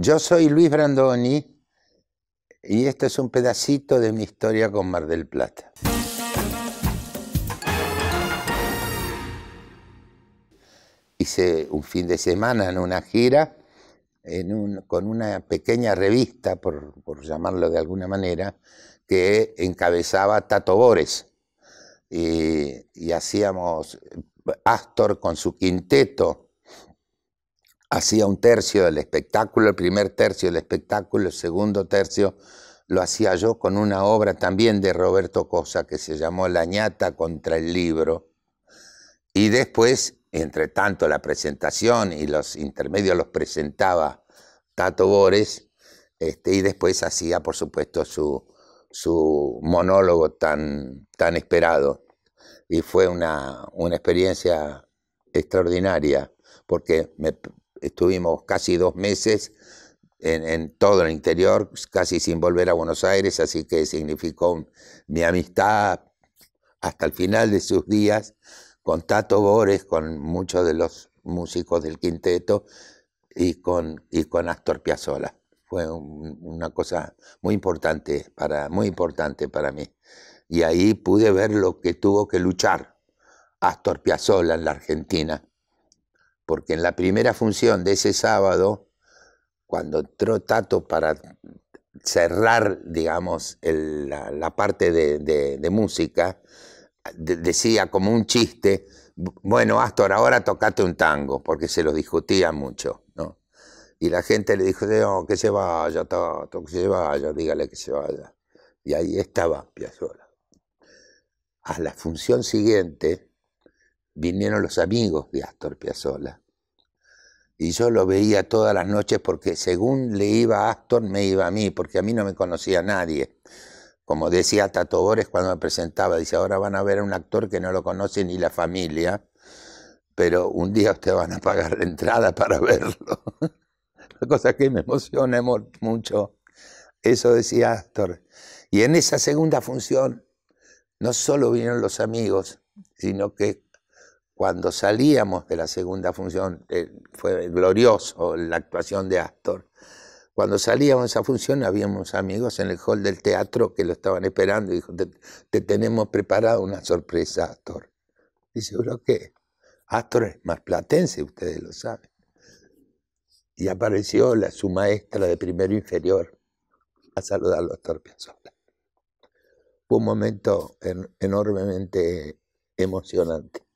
Yo soy Luis Brandoni y esto es un pedacito de mi historia con Mar del Plata. Hice un fin de semana en una gira con una pequeña revista, por, llamarlo de alguna manera, que encabezaba Tato Bores. y hacíamos eh, Astor con su quinteto hacía un tercio del espectáculo, el primer tercio del espectáculo, el segundo tercio lo hacía yo con una obra también de Roberto Cosa que se llamó La ñata contra el libro. Y después, entre tanto la presentación y los intermedios los presentaba Tato Bores, este, y después hacía, por supuesto, su, su monólogo tan, tan esperado. Y fue una, una experiencia extraordinaria, porque me estuvimos casi dos meses en, todo el interior, casi sin volver a Buenos Aires, así que significó mi amistad hasta el final de sus días con Tato Bores, con muchos de los músicos del quinteto y con, y con Astor Piazzolla. Fue una cosa muy importante, para, muy importante para mí. Y ahí pude ver lo que tuvo que luchar Astor Piazzolla en la Argentina porque en la primera función de ese sábado, cuando entró Tato para cerrar, digamos, la, parte de, música, decía como un chiste, bueno, Astor, ahora tocate un tango, porque se lo discutía mucho, ¿no? Y la gente le dijo, no, que se vaya, Tato, que se vaya, dígale que se vaya. Y ahí estaba Piazzolla. A la función siguiente, vinieron los amigos de Astor Piazzolla. Y yo lo veía todas las noches porque según le iba a Astor, me iba a mí, porque a mí no me conocía nadie. Como decía Tato Bores cuando me presentaba, dice, ahora van a ver a un actor que no lo conoce ni la familia, pero un día ustedes van a pagar la entrada para verlo. La cosa que me emociona mucho. Eso decía Astor. Y en esa segunda función no solo vinieron los amigos, sino que cuando salíamos de la segunda función, eh, fue glorioso la actuación de Astor, cuando salíamos de esa función habíamos amigos en el hall del teatro que lo estaban esperando y dijo, te, tenemos preparada una sorpresa, Astor. Y seguro que Astor es más platense, ustedes lo saben. Y apareció su maestra de primero inferior a saludarlo a Astor Piazzolla. Fue un momento enormemente emocionante.